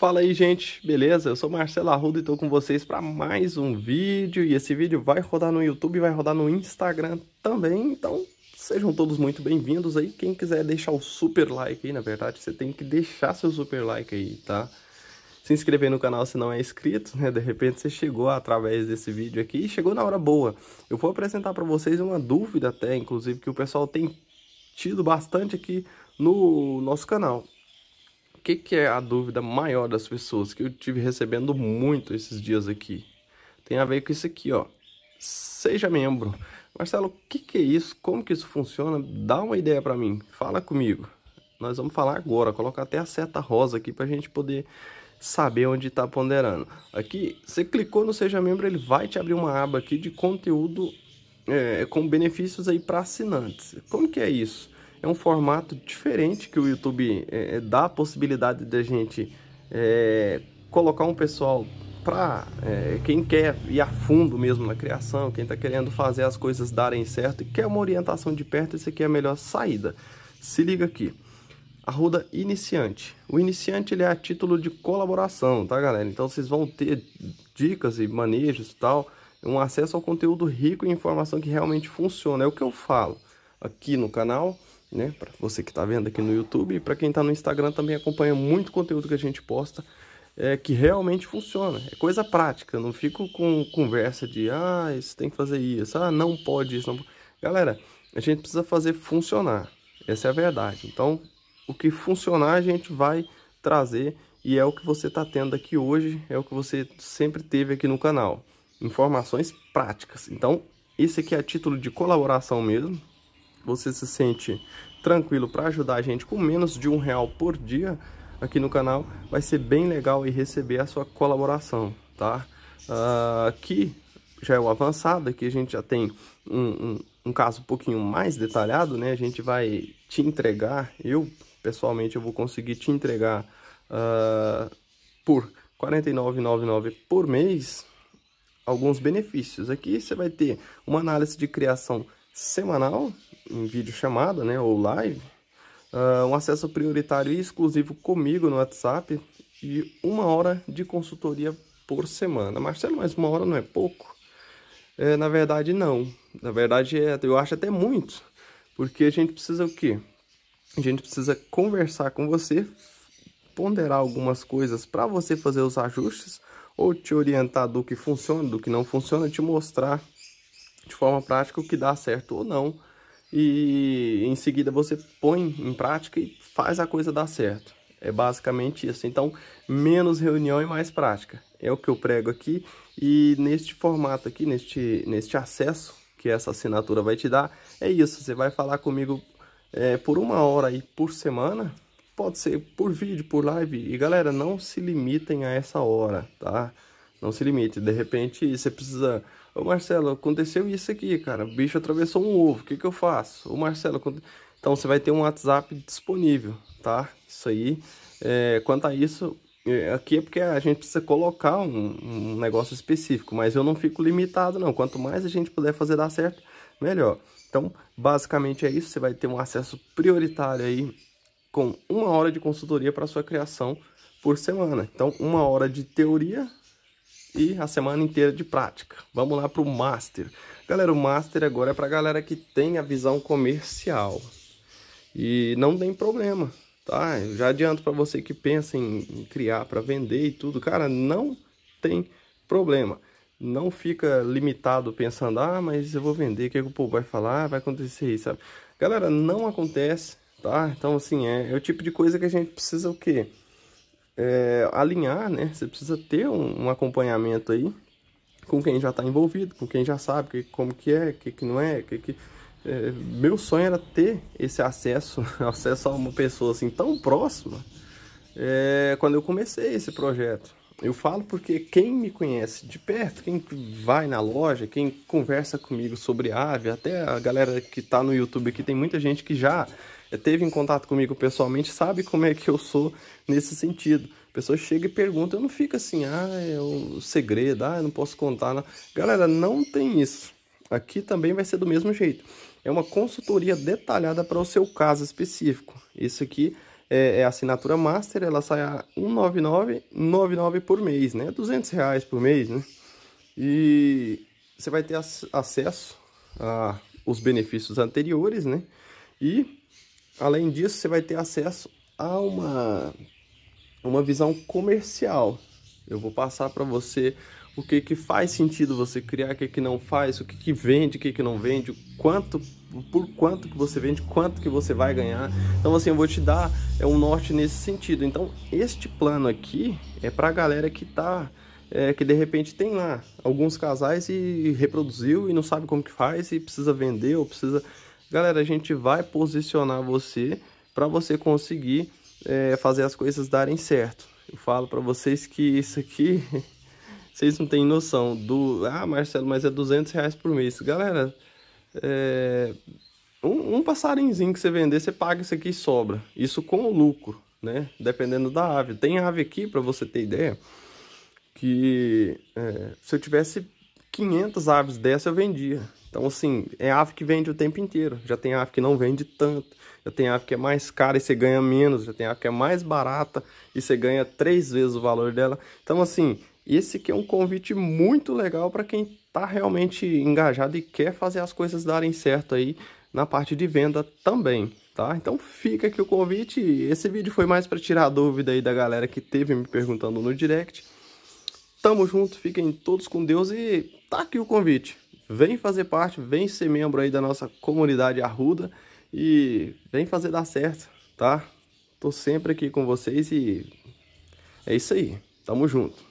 Fala aí, gente, beleza? Eu sou Marcelo Arruda e estou com vocês para mais um vídeo. E esse vídeo vai rodar no YouTube, vai rodar no Instagram também. Então, sejam todos muito bem-vindos aí. Quem quiser deixar o super like aí, na verdade, você tem que deixar seu super like aí, tá? Se inscrever no canal se não é inscrito, né? De repente você chegou através desse vídeo aqui e chegou na hora boa. Eu vou apresentar para vocês uma dúvida até, inclusive, que o pessoal tem tido bastante aqui no nosso canal que, que é a dúvida maior das pessoas que eu tive recebendo muito esses dias aqui? Tem a ver com isso aqui, ó. Seja membro. Marcelo, o que, que é isso? Como que isso funciona? Dá uma ideia para mim. Fala comigo. Nós vamos falar agora. Colocar até a seta rosa aqui para a gente poder saber onde está ponderando. Aqui, você clicou no Seja Membro, ele vai te abrir uma aba aqui de conteúdo é, com benefícios aí para assinantes. Como que é isso? é um formato diferente que o YouTube é, é, dá a possibilidade da gente é, colocar um pessoal para é, quem quer ir a fundo mesmo na criação, quem está querendo fazer as coisas darem certo e quer uma orientação de perto, esse aqui é a melhor saída. Se liga aqui. Arruda Iniciante. O iniciante ele é a título de colaboração, tá galera? Então vocês vão ter dicas e manejos e tal, um acesso ao conteúdo rico e informação que realmente funciona. É o que eu falo aqui no canal né? Para você que está vendo aqui no YouTube e para quem está no Instagram também acompanha muito conteúdo que a gente posta é, que realmente funciona. É coisa prática, não fico com conversa de ah, isso tem que fazer isso, ah, não pode isso. Não... Galera, a gente precisa fazer funcionar, essa é a verdade. Então, o que funcionar a gente vai trazer e é o que você está tendo aqui hoje, é o que você sempre teve aqui no canal. Informações práticas. Então, esse aqui é título de colaboração mesmo, você se sente tranquilo para ajudar a gente com menos de um real por dia aqui no canal, vai ser bem legal e receber a sua colaboração, tá? Uh, aqui já é o avançado, aqui a gente já tem um, um, um caso um pouquinho mais detalhado, né? A gente vai te entregar, eu pessoalmente eu vou conseguir te entregar uh, por R$ 49,99 por mês alguns benefícios. Aqui você vai ter uma análise de criação semanal, em vídeo chamada, né, ou live, uh, um acesso prioritário e exclusivo comigo no WhatsApp e uma hora de consultoria por semana. Marcelo, mas uma hora não é pouco? É, na verdade, não. Na verdade, é, eu acho até muito, porque a gente precisa o quê? A gente precisa conversar com você, ponderar algumas coisas para você fazer os ajustes ou te orientar do que funciona, do que não funciona, te mostrar de forma prática o que dá certo ou não e em seguida você põe em prática e faz a coisa dar certo. É basicamente isso. Então, menos reunião e mais prática. É o que eu prego aqui e neste formato aqui, neste, neste acesso que essa assinatura vai te dar, é isso. Você vai falar comigo é, por uma hora aí por semana, pode ser por vídeo, por live. E galera, não se limitem a essa hora, tá? Não se limite. De repente, você precisa Ô Marcelo, aconteceu isso aqui, cara. O bicho atravessou um ovo. O que, que eu faço? Ô Marcelo, aconte... então você vai ter um WhatsApp disponível, tá? Isso aí. É, quanto a isso, é, aqui é porque a gente precisa colocar um, um, negócio específico, mas eu não fico limitado não, quanto mais a gente puder fazer dar certo, melhor. Então, basicamente é isso, você vai ter um acesso prioritário aí com uma hora de consultoria para sua criação por semana. Então, uma hora de teoria e a semana inteira de prática. Vamos lá para o Master. Galera, o Master agora é para galera que tem a visão comercial. E não tem problema, tá? Eu já adianto para você que pensa em criar para vender e tudo. Cara, não tem problema. Não fica limitado pensando, ah, mas eu vou vender, o que, é que o povo vai falar? Vai acontecer isso, sabe? Galera, não acontece, tá? Então, assim, é, é o tipo de coisa que a gente precisa o quê? é, alinhar, né? Você precisa ter um, um acompanhamento aí com quem já está envolvido, com quem já sabe que, como que é, que que não é, que que... É, meu sonho era ter esse acesso, acesso a uma pessoa assim tão próxima é, quando eu comecei esse projeto. Eu falo porque quem me conhece de perto, quem vai na loja, quem conversa comigo sobre ave, até a galera que está no YouTube aqui, tem muita gente que já teve em contato comigo pessoalmente, sabe como é que eu sou nesse sentido. A pessoa chega e pergunta, eu não fico assim, ah, é o um segredo, ah, eu não posso contar. Não. Galera, não tem isso. Aqui também vai ser do mesmo jeito. É uma consultoria detalhada para o seu caso específico. Isso aqui é, é, a assinatura Master, ela sai a 199,99 por mês, né? 200 reais por mês, né? E você vai ter acesso a os benefícios anteriores, né? E, além disso, você vai ter acesso a uma, uma visão comercial. Eu vou passar para você o que, que faz sentido você criar, o que, que não faz, o que, que vende, o que, que não vende, quanto por quanto que você vende, quanto que você vai ganhar. Então assim, eu vou te dar é um norte nesse sentido. Então este plano aqui é para a galera que tá é, que de repente tem lá alguns casais e reproduziu e não sabe como que faz e precisa vender ou precisa. Galera, a gente vai posicionar você para você conseguir é, fazer as coisas darem certo. Eu falo para vocês que isso aqui Vocês não têm noção do... Ah, Marcelo, mas é 200 reais por mês. Galera, é... um, um passarinzinho que você vender, você paga isso aqui e sobra. Isso com o lucro, né? Dependendo da ave. Tem ave aqui, para você ter ideia, que é, se eu tivesse 500 aves dessa, eu vendia. Então, assim, é ave que vende o tempo inteiro. Já tem ave que não vende tanto. Já tem ave que é mais cara e você ganha menos. Já tem ave que é mais barata e você ganha três vezes o valor dela. Então, assim, esse que é um convite muito legal para quem está realmente engajado e quer fazer as coisas darem certo aí na parte de venda também, tá? Então fica aqui o convite. Esse vídeo foi mais para tirar a dúvida aí da galera que teve me perguntando no direct. Tamo junto, fiquem todos com Deus e tá aqui o convite. Vem fazer parte, vem ser membro aí da nossa comunidade Arruda e vem fazer dar certo, tá? Tô sempre aqui com vocês e é isso aí. Tamo junto.